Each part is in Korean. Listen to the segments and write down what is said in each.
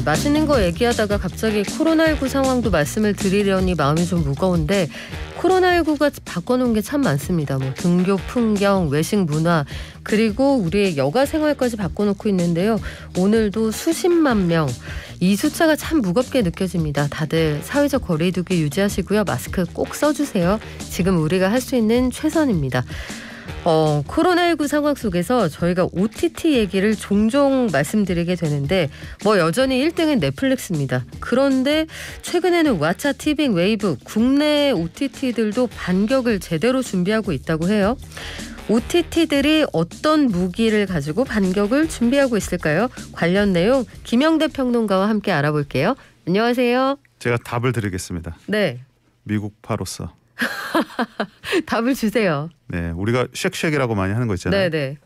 네, 맛있는 거 얘기하다가 갑자기 코로나19 상황도 말씀을 드리려니 마음이 좀 무거운데 코로나19가 바꿔놓은 게 참 많습니다. 뭐 등교 풍경, 외식 문화, 그리고 우리의 여가 생활까지 바꿔놓고 있는데요. 오늘도 수십만 명. 이 숫자가 참 무겁게 느껴집니다. 다들 사회적 거리두기 유지하시고요. 마스크 꼭 써주세요. 지금 우리가 할 수 있는 최선입니다. 어, 코로나19 상황 속에서 저희가 OTT 얘기를 종종 말씀드리게 되는데 뭐 여전히 1등은 넷플릭스입니다. 그런데 최근에는 왓챠, 티빙, 웨이브 국내 OTT들도 반격을 제대로 준비하고 있다고 해요. OTT들이 어떤 무기를 가지고 반격을 준비하고 있을까요? 관련 내용 김영대 평론가와 함께 알아볼게요. 안녕하세요. 제가 답을 드리겠습니다. 네. 미국파로서 답을 주세요. 네, 우리가 쉑쉑이라고 많이 하는 거 있잖아요. 네네. 네.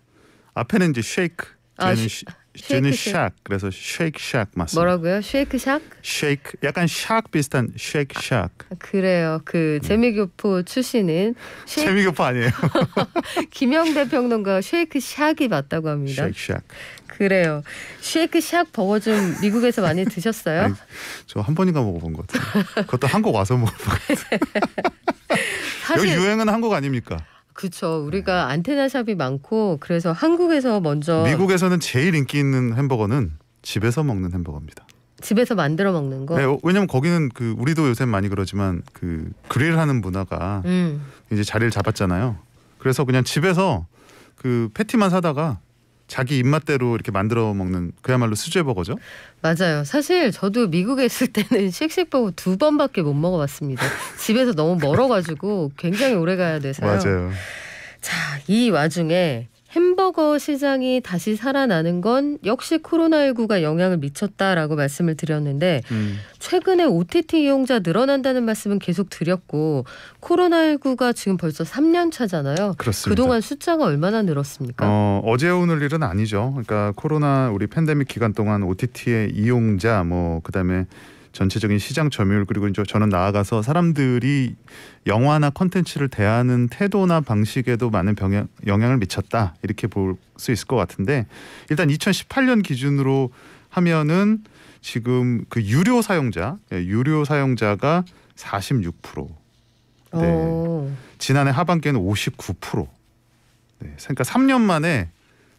앞에는 이제 쉐이크, 아, 쟤는 쉐- 쉐이크 샥. 그래서 쉐이크 샥 맞습니다. 뭐라고요? 쉐이크 샥? 쉐이크 약간 샥 비슷한 쉐이크 샥. 아, 아, 그래요. 그 음. 재미교포 출신인 쉐... 재미교포 아니에요? 김영대 평론가 쉐이크 샥이 맞다고 합니다. 쉐이크 샥. 그래요. 쉐이크샥 버거 좀 미국에서 많이 드셨어요? 저 한 번인가 먹어본 것 같아요. 그것도 한국 와서 먹어본 것 같아요. 여기 유행은 한국 아닙니까? 그렇죠. 우리가 안테나 샵이 많고 그래서 한국에서 먼저 미국에서는 제일 인기 있는 햄버거는 집에서 먹는 햄버거입니다. 집에서 만들어 먹는 거. 네, 어, 왜냐면 거기는 그 우리도 요새 많이 그러지만 그 그릴하는 문화가 음. 이제 자리를 잡았잖아요. 그래서 그냥 집에서 그 패티만 사다가 자기 입맛대로 이렇게 만들어 먹는 그야말로 수제버거죠. 맞아요. 사실 저도 미국에 있을 때는 씩씩버거 두 번밖에 못 먹어봤습니다. 집에서 너무 멀어가지고 굉장히 오래 가야 돼서요. 맞아요. 자, 이 와중에 햄버거 시장이 다시 살아나는 건 역시 코로나19가 영향을 미쳤다라고 말씀을 드렸는데 음. 최근에 OTT 이용자 늘어난다는 말씀은 계속 드렸고 코로나19가 지금 벌써 3년 차잖아요. 그렇습니다. 그동안 숫자가 얼마나 늘었습니까? 어, 제 오늘 일은 아니죠. 그러니까 코로나 우리 팬데믹 기간 동안 OTT의 이용자 뭐 그다음에 전체적인 시장 점유율 그리고 이제 저는 나아가서 사람들이 영화나 콘텐츠를 대하는 태도나 방식에도 많은 병영, 영향을 미쳤다 이렇게 볼 수 있을 것 같은데 일단 2018년 기준으로 하면은 지금 그 유료 사용자 예, 유료 사용자가 46%. 네. 오. 지난해 하반기에는 59%. 네. 그러니까 3년 만에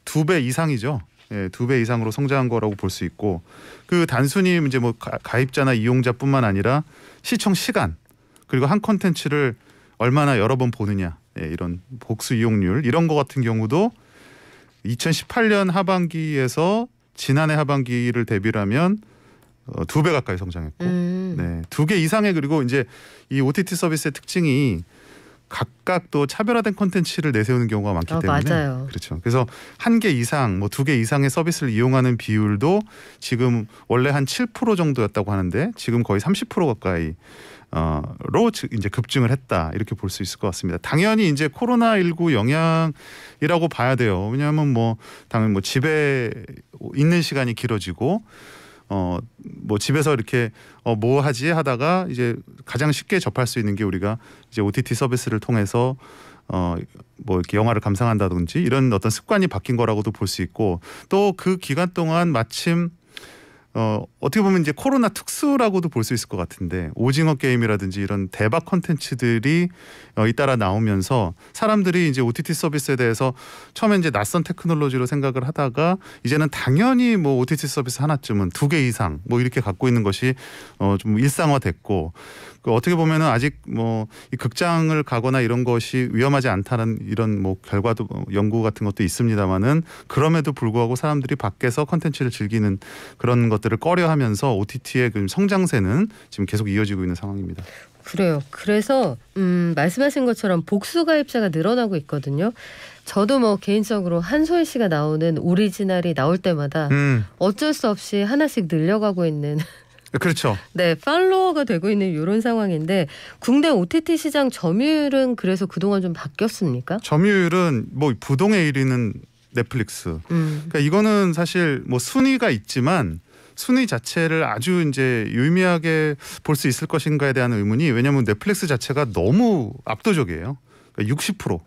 두 배 이상이죠. 예, 두 배 이상으로 성장한 거라고 볼 수 있고 그 단순히 이제 뭐 가입자나 이용자뿐만 아니라 시청 시간 그리고 한 콘텐츠를 얼마나 여러 번 보느냐 예, 이런 복수 이용률 이런 거 같은 경우도 2018년 하반기에서 지난해 하반기를 대비하면 어, 두 배 가까이 성장했고 음. 네, 두 개 이상의 그리고 이제 이 OTT 서비스의 특징이 각각 또 차별화된 콘텐츠를 내세우는 경우가 많기 어, 때문에 맞아요. 그렇죠. 그래서 한 개 이상 뭐 두 개 이상의 서비스를 이용하는 비율도 지금 원래 한 7% 정도였다고 하는데 지금 거의 30% 가까이 어로 이제 급증을 했다 이렇게 볼 수 있을 것 같습니다. 당연히 이제 코로나 19 영향이라고 봐야 돼요. 왜냐하면 뭐 당연히 뭐 집에 있는 시간이 길어지고 어뭐 집에서 이렇게 어뭐 하지 하다가 이제 가장 쉽게 접할 수 있는 게 우리가 이제 OTT 서비스를 통해서 어 뭐 이렇게 영화를 감상한다든지 이런 어떤 습관이 바뀐 거라고도 볼 수 있고 또 그 기간 동안 마침 어, 어떻게 보면 이제 코로나 특수라고도 볼 수 있을 것 같은데 오징어 게임이라든지 이런 대박 컨텐츠들이 어, 잇따라 나오면서 사람들이 이제 OTT 서비스에 대해서 처음에 이제 낯선 테크놀로지로 생각을 하다가 이제는 당연히 뭐 OTT 서비스 하나쯤은 두 개 이상 뭐 이렇게 갖고 있는 것이 어, 좀 일상화됐고 그 어떻게 보면은 아직 뭐이 극장을 가거나 이런 것이 위험하지 않다는 이런 뭐 결과도 어, 연구 같은 것도 있습니다만은 그럼에도 불구하고 사람들이 밖에서 컨텐츠를 즐기는 그런 것 것들을 꺼려하면서 OTT의 그 성장세는 지금 계속 이어지고 있는 상황입니다. 그래요. 그래서 음, 말씀하신 것처럼 복수 가입자가 늘어나고 있거든요. 저도 뭐 개인적으로 한소희 씨가 나오는 오리지널이 나올 때마다 음. 어쩔 수 없이 하나씩 늘려가고 있는 예, 그렇죠. 네, 팔로워가 되고 있는 이런 상황인데 국내 OTT 시장 점유율은 그래서 그동안 좀 바뀌었습니까? 점유율은 뭐 부동의 1위는 넷플릭스. 음. 그러니까 이거는 사실 뭐 순위가 있지만 순위 자체를 아주 이제 유의미하게 볼 수 있을 것인가에 대한 의문이 왜냐하면 넷플릭스 자체가 너무 압도적이에요. 그러니까 60%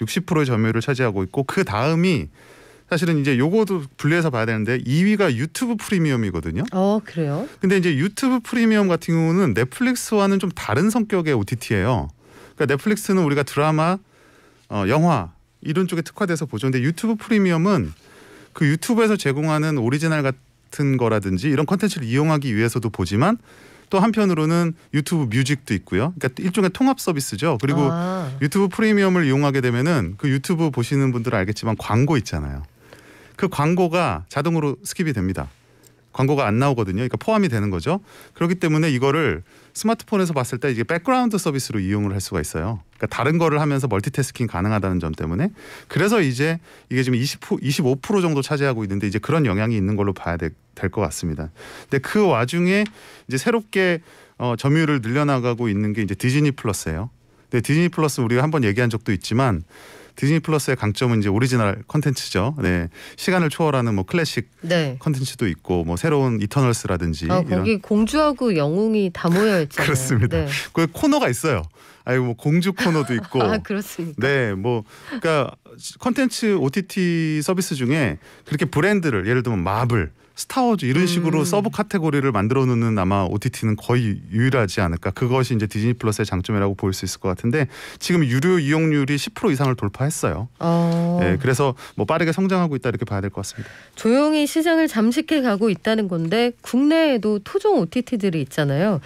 60%의 점유율을 차지하고 있고 그 다음이 사실은 이제 요거도 분리해서 봐야 되는데 2위가 유튜브 프리미엄이거든요. 어, 그래요? 근데 이제 유튜브 프리미엄 같은 경우는 넷플릭스와는 좀 다른 성격의 OTT예요. 그러니까 넷플릭스는 우리가 드라마, 어, 영화 이런 쪽에 특화돼서 보죠. 근데 유튜브 프리미엄은 그 유튜브에서 제공하는 오리지널 같은 같은 거라든지 이런 컨텐츠를 이용하기 위해서도 보지만 또 한편으로는 유튜브 뮤직도 있고요. 그러니까 일종의 통합 서비스죠. 그리고 아. 유튜브 프리미엄을 이용하게 되면은 그 유튜브 보시는 분들은 알겠지만 광고 있잖아요. 그 광고가 자동으로 스킵이 됩니다. 광고가 안 나오거든요. 그러니까 포함이 되는 거죠. 그렇기 때문에 이거를 스마트폰에서 봤을 때 이게 백그라운드 서비스로 이용을 할 수가 있어요. 그러니까 다른 거를 하면서 멀티태스킹 가능하다는 점 때문에 그래서 이제 이게 지금 20, 25% 정도 차지하고 있는데 이제 그런 영향이 있는 걸로 봐야 될 것 같습니다. 근데 그 와중에 이제 새롭게 어, 점유율을 늘려나가고 있는 게 이제 디즈니 플러스예요. 근데 디즈니 플러스 우리가 한번 얘기한 적도 있지만 디즈니 플러스의 강점은 이제 오리지널 컨텐츠죠. 네. 시간을 초월하는 뭐 클래식 네. 컨텐츠도 있고 뭐 새로운 이터널스라든지 아, 거기 이런. 공주하고 영웅이 다 모여 있잖아요. 그렇습니다. 네. 그 코너가 있어요. 아니 뭐 공주 코너도 있고. 아, 그렇습니까? 네, 뭐 그러니까 컨텐츠 OTT 서비스 중에 그렇게 브랜드를 예를 들면 마블 스타워즈 이런 음. 식으로 음. 서브 카테고리를 만들어 놓는 아마 OTT는 거의 유일하지 않을까. 그것이 이제 디즈니 플러스의 장점이라고 볼 수 있을 것 같은데 지금 유료 이용률이 10% 이상을 돌파했어요. 어. 네, 그래서 뭐 빠르게 성장하고 있다 이렇게 봐야 될 것 같습니다. 조용히 시장을 잠식해 가고 있다는 건데 국내에도 토종 OTT들이 있잖아요.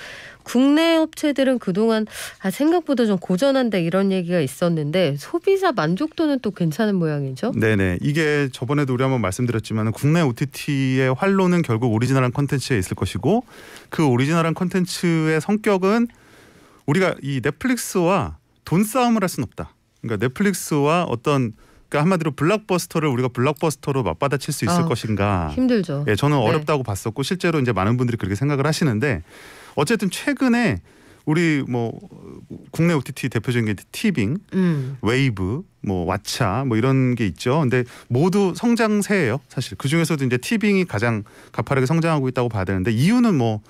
국내 업체들은 그동안 아, 생각보다 좀고전한데 이런 얘기가 있었는데 소비자 만족도는 또 괜찮은 모양이죠. 네네. 이게 저번에도 우리 한번 말씀드렸지만 국내 OTT의 활로는 결국 오리지널한 컨텐츠에 있을 것이고 그 오리지널한 컨텐츠의 성격은 우리가 이 넷플릭스와 돈 싸움을 할 수는 없다. 그러니까 넷플릭스와 어떤 그러니까 한마디로 블록버스터를 우리가 블록버스터로 맞받아칠 수 있을 아, 것인가? 힘들죠. 예, 저는 네. 어렵다고 네. 봤었고 실제로 이제 많은 분들이 그렇게 생각을 하시는데 어쨌든 최근에 우리 뭐 국내 OTT 대표적인 게 티빙, 음. 웨이브, 뭐 왓챠 뭐 이런 게 있죠. 근데 모두 성장세예요, 사실. 그 중에서도 이제 티빙이 가장 가파르게 성장하고 있다고 봐야 되는데 이유는 뭐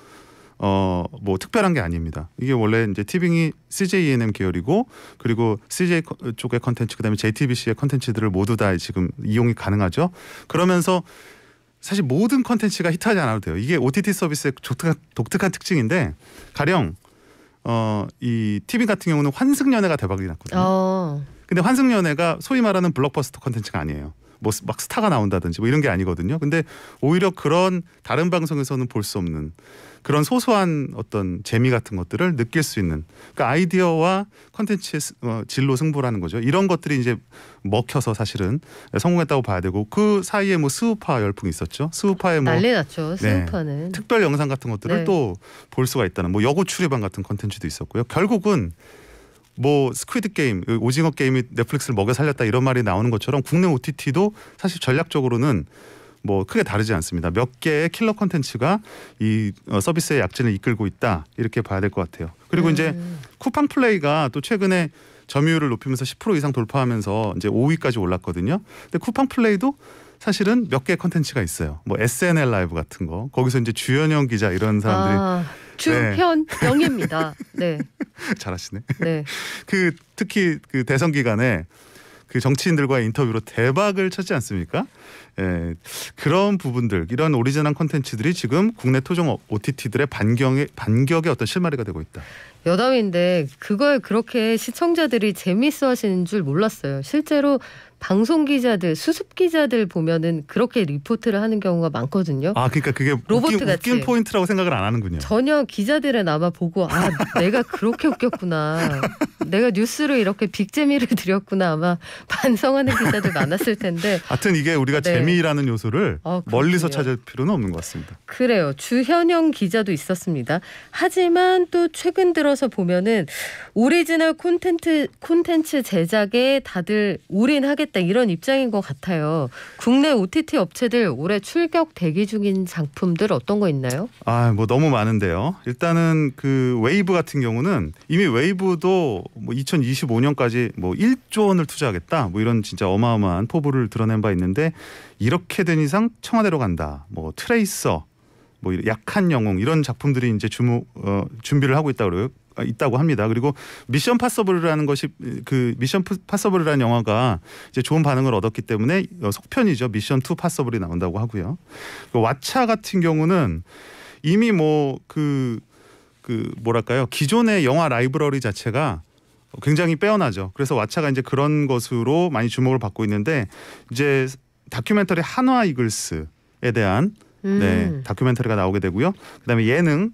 어뭐 특별한 게 아닙니다. 이게 원래 이제 티빙이 CJNM e 계열이고 그리고 CJ 쪽의 컨텐츠 그다음에 JTBC의 컨텐츠들을 모두 다 지금 이용이 가능하죠. 그러면서 사실 모든 컨텐츠가 히트하지 않아도 돼요. 이게 OTT 서비스의 독특한, 독특한 특징인데 가령 어이 티빙 같은 경우는 환승연애가 대박이 났거든요. 어. 근데 환승연애가 소위 말하는 블록버스터 컨텐츠가 아니에요. 뭐막 스타가 나온다든지 뭐 이런 게 아니거든요. 근데 오히려 그런 다른 방송에서는 볼 수 없는 그런 소소한 어떤 재미 같은 것들을 느낄 수 있는 그러니까 아이디어와 컨텐츠의 어, 진로 승부라는 거죠. 이런 것들이 이제 먹혀서 사실은 성공했다고 봐야 되고 그 사이에 뭐 스우파 열풍이 있었죠. 스우파의 뭐 난리 났죠. 네. 스우파는 네, 특별 영상 같은 것들을 네. 또볼 수가 있다는 뭐 여고 출리방 같은 컨텐츠도 있었고요. 결국은 뭐 스퀴드 게임, 그 오징어 게임이 넷플릭스를 먹여 살렸다 이런 말이 나오는 것처럼 국내 OTT도 사실 전략적으로는 뭐 크게 다르지 않습니다. 몇 개의 킬러 콘텐츠가 이 어, 서비스의 약진을 이끌고 있다 이렇게 봐야 될 것 같아요. 그리고 음. 이제 쿠팡 플레이가 또 최근에 점유율을 높이면서 10% 이상 돌파하면서 이제 5위까지 올랐거든요. 근데 쿠팡 플레이도 사실은 몇 개의 컨텐츠가 있어요. 뭐 SNL 라이브 같은 거. 거기서 이제 주연영 기자 이런 사람들이 아. 주현영입니다. 네. 네. 잘하시네. 네. 그 특히 그 대선 기간에 그 정치인들과의 인터뷰로 대박을 쳤지 않습니까? 예, 그런 부분들 이런 오리지널 콘텐츠들이 지금 국내 토종 OTT들의 반경의 반격의 어떤 실마리가 되고 있다. 여담인데 그걸 그렇게 시청자들이 재밌어하시는 줄 몰랐어요. 실제로 방송 기자들, 수습 기자들 보면은 그렇게 리포트를 하는 경우가 많거든요. 아, 그러니까 그게 로봇 웃긴, 웃긴 포인트라고 생각을 안 하는군요. 전혀 기자들은 아마 보고 아, 내가 그렇게 웃겼구나. 내가 뉴스로 이렇게 빅재미를 드렸구나 아마 반성하는 기자들 많았을 텐데. 하여튼 이게 우리가 네. 재미라는 요소를 아, 멀리서 찾을 필요는 없는 것 같습니다. 그래요. 주현영 기자도 있었습니다. 하지만 또 최근 들어서 보면은 오리지널 콘텐츠 콘텐츠 제작에 다들 올인하겠다 하겠다 이런 입장인 것 같아요. 국내 OTT 업체들 올해 출격 대기 중인 작품들 어떤 거 있나요? 아, 뭐 너무 많은데요. 일단은 그 웨이브 같은 경우는 이미 웨이브도 뭐 2025년까지 뭐 1조 원을 투자하겠다. 뭐 이런 진짜 어마어마한 포부를 드러낸 바 있는데 이렇게 된 이상 청와대로 간다. 뭐 트레이서 뭐 약한 영웅 이런 작품들이 이제 주무 어, 준비를 하고 있다 그래요. 아, 있다고 합니다. 그리고 미션 파서블이라는 것이 그 미션 파서블이라는 영화가 이제 좋은 반응을 얻었기 때문에 속편이죠. 미션 투 파서블이 나온다고 하고요. 그 왓챠 같은 경우는 이미 뭐그그 그 뭐랄까요 기존의 영화 라이브러리 자체가 굉장히 빼어나죠. 그래서 왓챠가 이제 그런 것으로 많이 주목을 받고 있는데 이제 다큐멘터리 한화 이글스에 대한 네, 음. 네, 다큐멘터리가 나오게 되고요. 그다음에 예능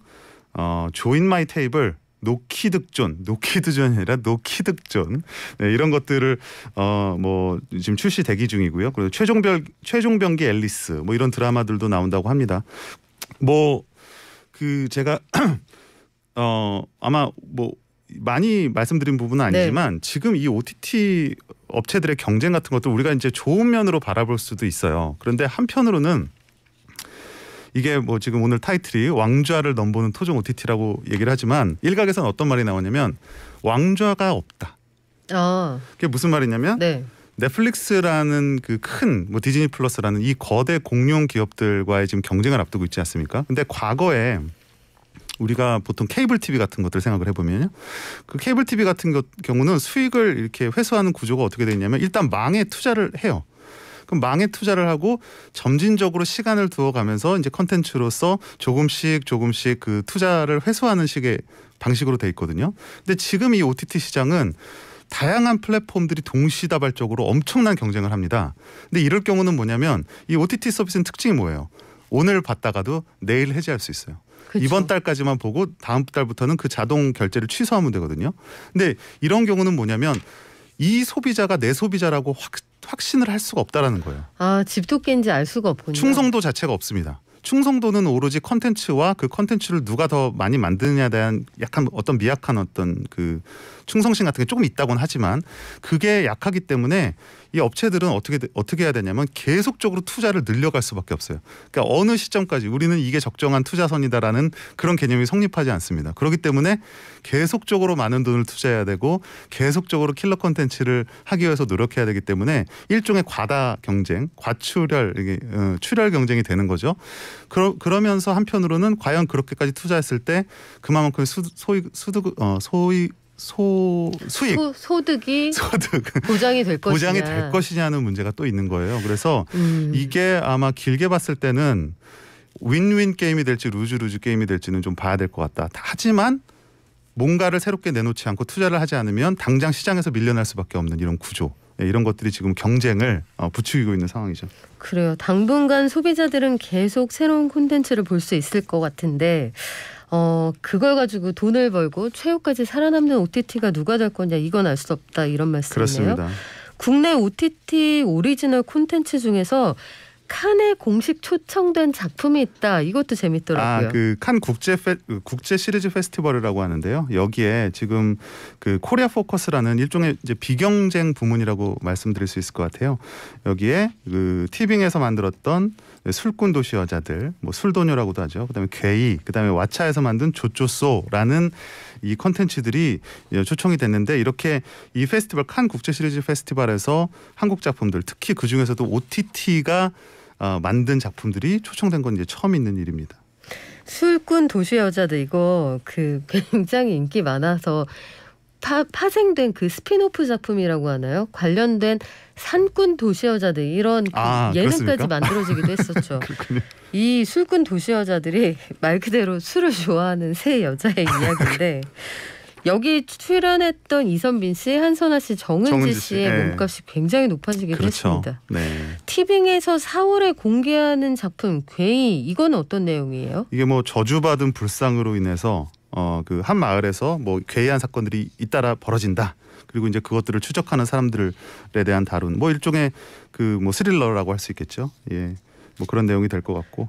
어 조인 마이 테이블 노키득존, 노키드존이 아니라 노키득존 네, 이런 것들을 어뭐 지금 출시 대기 중이고요. 그리고 최종별 최종병기 앨리스 뭐 이런 드라마들도 나온다고 합니다. 뭐 그 제가 어 아마 뭐 많이 말씀드린 부분은 네. 아니지만 네. 지금 이 OTT 업체들의 경쟁 같은 것도 우리가 이제 좋은 면으로 바라볼 수도 있어요. 그런데 한편으로는 이게 뭐 지금 오늘 타이틀이 왕좌를 넘보는 토종 OTT라고 얘기를 하지만 일각에서는 어떤 말이 나오냐면 왕좌가 없다. 아. 그게 무슨 말이냐면 네. 넷플릭스라는 그 큰 뭐 디즈니 플러스라는 이 거대 공룡 기업들과의 지금 경쟁을 앞두고 있지 않습니까? 근데 과거에 우리가 보통 케이블 TV 같은 것들 생각을 해보면요. 그 케이블 TV 같은 것, 경우는 수익을 이렇게 회수하는 구조가 어떻게 되냐면 일단 망에 투자를 해요. 그럼 망에 투자를 하고 점진적으로 시간을 두어 가면서 이제 컨텐츠로서 조금씩 조금씩 그 투자를 회수하는 식의 방식으로 돼 있거든요. 근데 지금 이 OTT 시장은 다양한 플랫폼들이 동시다발적으로 엄청난 경쟁을 합니다. 근데 이럴 경우는 뭐냐면 이 OTT 서비스는 특징이 뭐예요? 오늘 봤다가도 내일 해지할 수 있어요. 그쵸. 이번 달까지만 보고 다음 달부터는 그 자동 결제를 취소하면 되거든요. 근데 이런 경우는 뭐냐면 이 소비자가 내 소비자라고 확 확신을 할 수가 없다라는 거예요. 아 집토끼인지 알 수가 없군요. 충성도 자체가 없습니다. 충성도는 오로지 컨텐츠와 그 컨텐츠를 누가 더 많이 만드느냐에 대한 약간 어떤 미약한 어떤 그 충성심 같은 게 조금 있다곤 하지만 그게 약하기 때문에 이 업체들은 어떻게 어떻게 해야 되냐면 계속적으로 투자를 늘려갈 수밖에 없어요. 그러니까 어느 시점까지 우리는 이게 적정한 투자선이다라는 그런 개념이 성립하지 않습니다. 그렇기 때문에 계속적으로 많은 돈을 투자해야 되고 계속적으로 킬러 콘텐츠를 하기 위해서 노력해야 되기 때문에 일종의 과다 경쟁, 과출혈 이게 어, 출혈 경쟁이 되는 거죠. 그러, 그러면서 한편으로는 과연 그렇게까지 투자했을 때 그만큼 수, 소위 수득 어, 소위 소 수익 소, 소득이 소득 보장이 될 것이냐 보장이 될 것이냐는 문제가 또 있는 거예요. 그래서 음. 이게 아마 길게 봤을 때는 윈윈 게임이 될지 루즈 루즈 게임이 될지는 좀 봐야 될 것 같다. 하지만 뭔가를 새롭게 내놓지 않고 투자를 하지 않으면 당장 시장에서 밀려날 수밖에 없는 이런 구조. 예, 이런 것들이 지금 경쟁을 어, 부추기고 있는 상황이죠. 그래요. 당분간 소비자들은 계속 새로운 콘텐츠를 볼 수 있을 것 같은데 어 그걸 가지고 돈을 벌고 최후까지 살아남는 OTT가 누가 될 거냐 이건 알 수 없다 이런 말씀이네요. 그렇습니다. 국내 OTT 오리지널 콘텐츠 중에서 칸에 공식 초청된 작품이 있다. 이것도 재밌더라고요. 아, 그 칸 국제 페, 국제 시리즈 페스티벌이라고 하는데요. 여기에 지금 그 코리아 포커스라는 일종의 이제 비경쟁 부문이라고 말씀드릴 수 있을 것 같아요. 여기에 그 티빙에서 만들었던 네, 술꾼 도시 여자들, 뭐 술도녀라고도 하죠. 그다음에 괴이, 그다음에 왓챠에서 만든 조조소라는 이 컨텐츠들이 예, 초청이 됐는데 이렇게 이 페스티벌 칸 국제 시리즈 페스티벌에서 한국 작품들 특히 그 중에서도 OTT가 어, 만든 작품들이 초청된 건 이제 처음 있는 일입니다. 술꾼 도시 여자들 이거 그 굉장히 인기 많아서 파, 파생된 그 스피노프 작품이라고 하나요? 관련된 산꾼 도시여자들 이런 그 아, 예능까지 만들어지기도 했었죠. 이 술꾼 도시여자들이 말 그대로 술을 좋아하는 세 여자의 이야기인데 여기 출연했던 이선빈 씨, 한선아 씨, 정은지, 정은지 씨의 네. 몸값이 굉장히 높아지기도 그렇죠. 했습니다. 네. 티빙에서 4월에 공개하는 작품 괴이 이건 어떤 내용이에요? 이게 뭐 저주받은 불상으로 인해서 어그한 마을에서 뭐 괴이한 사건들이 잇따라 벌어진다. 그리고 이제 그것들을 추적하는 사람들에 대한 다룬 뭐 일종의 그 뭐 스릴러라고 할 수 있겠죠. 예. 뭐 그런 내용이 될 것 같고.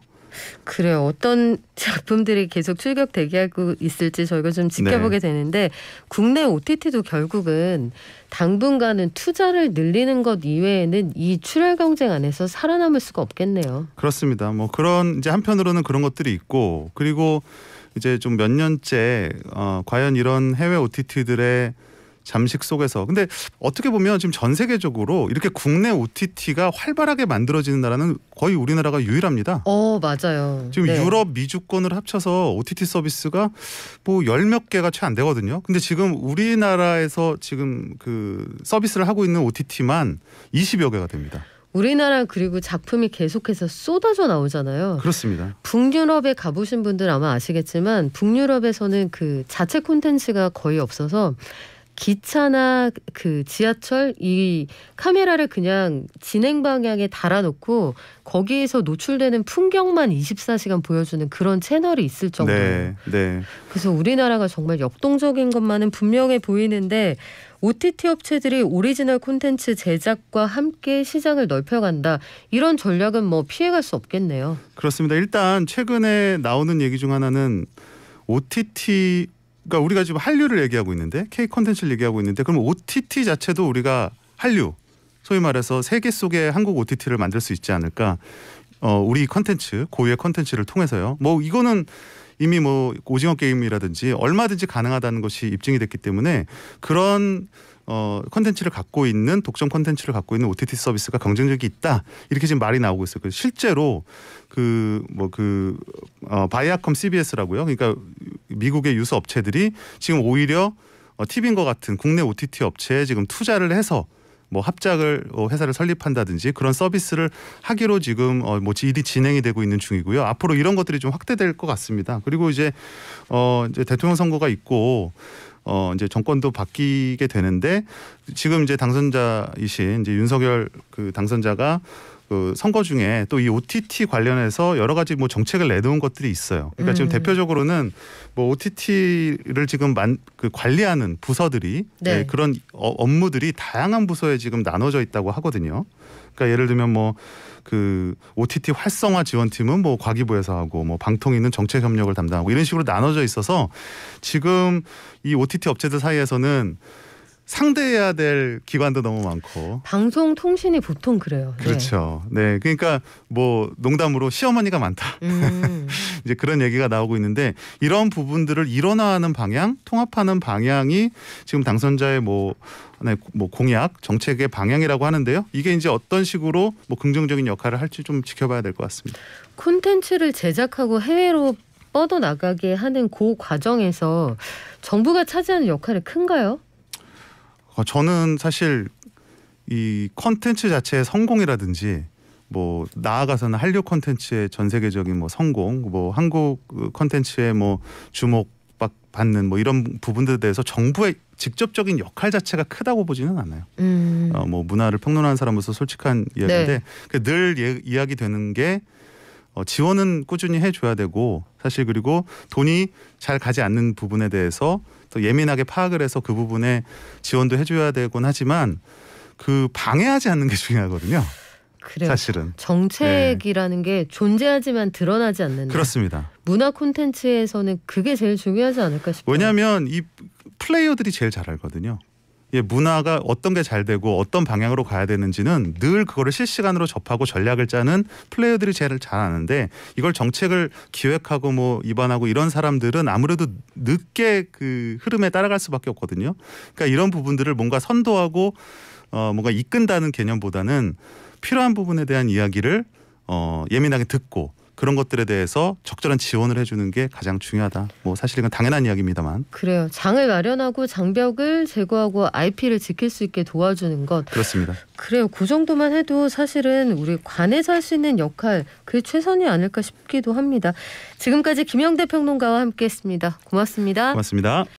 그래요. 어떤 작품들이 계속 출격 대기하고 있을지 저희가 좀 지켜보게 네. 되는데 국내 OTT도 결국은 당분간은 투자를 늘리는 것 이외에는 이 출혈 경쟁 안에서 살아남을 수가 없겠네요. 그렇습니다. 뭐 그런 이제 한편으로는 그런 것들이 있고 그리고 이제 좀 몇 년째 어, 과연 이런 해외 OTT들의 잠식 속에서 근데 어떻게 보면 지금 전 세계적으로 이렇게 국내 OTT가 활발하게 만들어지는 나라는 거의 우리나라가 유일합니다. 어, 맞아요. 지금 네. 유럽 미주권을 합쳐서 OTT 서비스가 뭐열 몇 개가 채 안 되거든요. 근데 지금 우리나라에서 지금 그 서비스를 하고 있는 OTT만 20여 개가 됩니다. 우리나라 그리고 작품이 계속해서 쏟아져 나오잖아요. 그렇습니다. 북유럽에 가보신 분들 아마 아시겠지만 북유럽에서는 그 자체 콘텐츠가 거의 없어서 기차나 그 지하철 이 카메라를 그냥 진행 방향에 달아놓고 거기에서 노출되는 풍경만 24시간 보여주는 그런 채널이 있을 정도로 네, 네. 그래서 우리나라가 정말 역동적인 것만은 분명해 보이는데 OTT 업체들이 오리지널 콘텐츠 제작과 함께 시장을 넓혀간다. 이런 전략은 뭐 피해갈 수 없겠네요. 그렇습니다. 일단 최근에 나오는 얘기 중 하나는 OTT 그러니까 우리가 지금 한류를 얘기하고 있는데 K 콘텐츠를 얘기하고 있는데 그럼 OTT 자체도 우리가 한류 소위 말해서 세계 속의 한국 OTT를 만들 수 있지 않을까? 어, 우리 콘텐츠 고유의 콘텐츠를 통해서요. 뭐 이거는 이미 뭐 오징어 게임이라든지 얼마든지 가능하다는 것이 입증이 됐기 때문에 그런 어, 컨텐츠를 갖고 있는 독점 컨텐츠를 갖고 있는 OTT 서비스가 경쟁력이 있다 이렇게 지금 말이 나오고 있어요. 그 실제로 그 뭐그 뭐 그, 어, 바이아컴 CBS라고요. 그러니까 미국의 유수 업체들이 지금 오히려 어, TV인 것 같은 국내 OTT 업체에 지금 투자를 해서 뭐 합작을 어, 회사를 설립한다든지 그런 서비스를 하기로 지금 어뭐 일이 진행이 되고 있는 중이고요. 앞으로 이런 것들이 좀 확대될 것 같습니다. 그리고 이제 어 이제 대통령 선거가 있고 어 이제 정권도 바뀌게 되는데 지금 이제 당선자이신 이제 윤석열 그 당선자가 그 선거 중에 또 이 OTT 관련해서 여러 가지 뭐 정책을 내놓은 것들이 있어요. 그러니까 음. 지금 대표적으로는 뭐 OTT를 지금 만, 그 관리하는 부서들이 네. 네, 그런 어, 업무들이 다양한 부서에 지금 나눠져 있다고 하거든요. 그러니까 예를 들면 뭐 그 OTT 활성화 지원팀은 뭐 과기부에서 하고 뭐 방통위는 정책 협력을 담당하고 이런 식으로 나눠져 있어서 지금 이 OTT 업체들 사이에서는 상대해야 될 기관도 너무 많고 방송 통신이 보통 그래요. 네. 그렇죠. 네, 네 그러니까 뭐 농담으로 시어머니가 많다. 음. 이제 그런 얘기가 나오고 있는데 이런 부분들을 일어나는 방향, 통합하는 방향이 지금 당선자의 뭐, 네, 뭐 공약, 정책의 방향이라고 하는데요. 이게 이제 어떤 식으로 뭐 긍정적인 역할을 할지 좀 지켜봐야 될 것 같습니다. 콘텐츠를 제작하고 해외로 뻗어나가게 하는 그 과정에서 정부가 차지하는 역할이 큰가요? 어, 저는 사실 이 컨텐츠 자체의 성공이라든지 뭐 나아가서는 한류 컨텐츠의 전 세계적인 뭐 성공, 뭐 한국 컨텐츠의 뭐 주목 받는 뭐 이런 부분들에 대해서 정부의 직접적인 역할 자체가 크다고 보지는 않아요. 음. 어, 뭐 문화를 평론하는 사람으로서 솔직한 이야기인데 네. 늘 예, 이야기되는 게 어, 지원은 꾸준히 해줘야 되고 사실 그리고 돈이 잘 가지 않는 부분에 대해서 또 예민하게 파악을 해서 그 부분에 지원도 해줘야 되곤 하지만 그 방해하지 않는 게 중요하거든요. 그래요. 사실은 정책이라는 네. 게 존재하지만 드러나지 않는 그렇습니다. 문화 콘텐츠에서는 그게 제일 중요하지 않을까 싶어요. 왜냐하면 이 플레이어들이 제일 잘 알거든요. 예, 문화가 어떤 게 잘 되고 어떤 방향으로 가야 되는지는 늘 그거를 실시간으로 접하고 전략을 짜는 플레이어들이 제일 잘 아는데 이걸 정책을 기획하고 뭐 입안하고 이런 사람들은 아무래도 늦게 그 흐름에 따라갈 수밖에 없거든요. 그러니까 이런 부분들을 뭔가 선도하고 어 뭔가 이끈다는 개념보다는 필요한 부분에 대한 이야기를 어 예민하게 듣고 그런 것들에 대해서 적절한 지원을 해주는 게 가장 중요하다. 뭐 사실 이건 당연한 이야기입니다만. 그래요. 장을 마련하고 장벽을 제거하고 IP를 지킬 수 있게 도와주는 것. 그렇습니다. 그래요. 그 정도만 해도 사실은 우리 관에서 할 수 있는 역할 그게 최선이 아닐까 싶기도 합니다. 지금까지 김영대 평론가와 함께했습니다. 고맙습니다. 고맙습니다.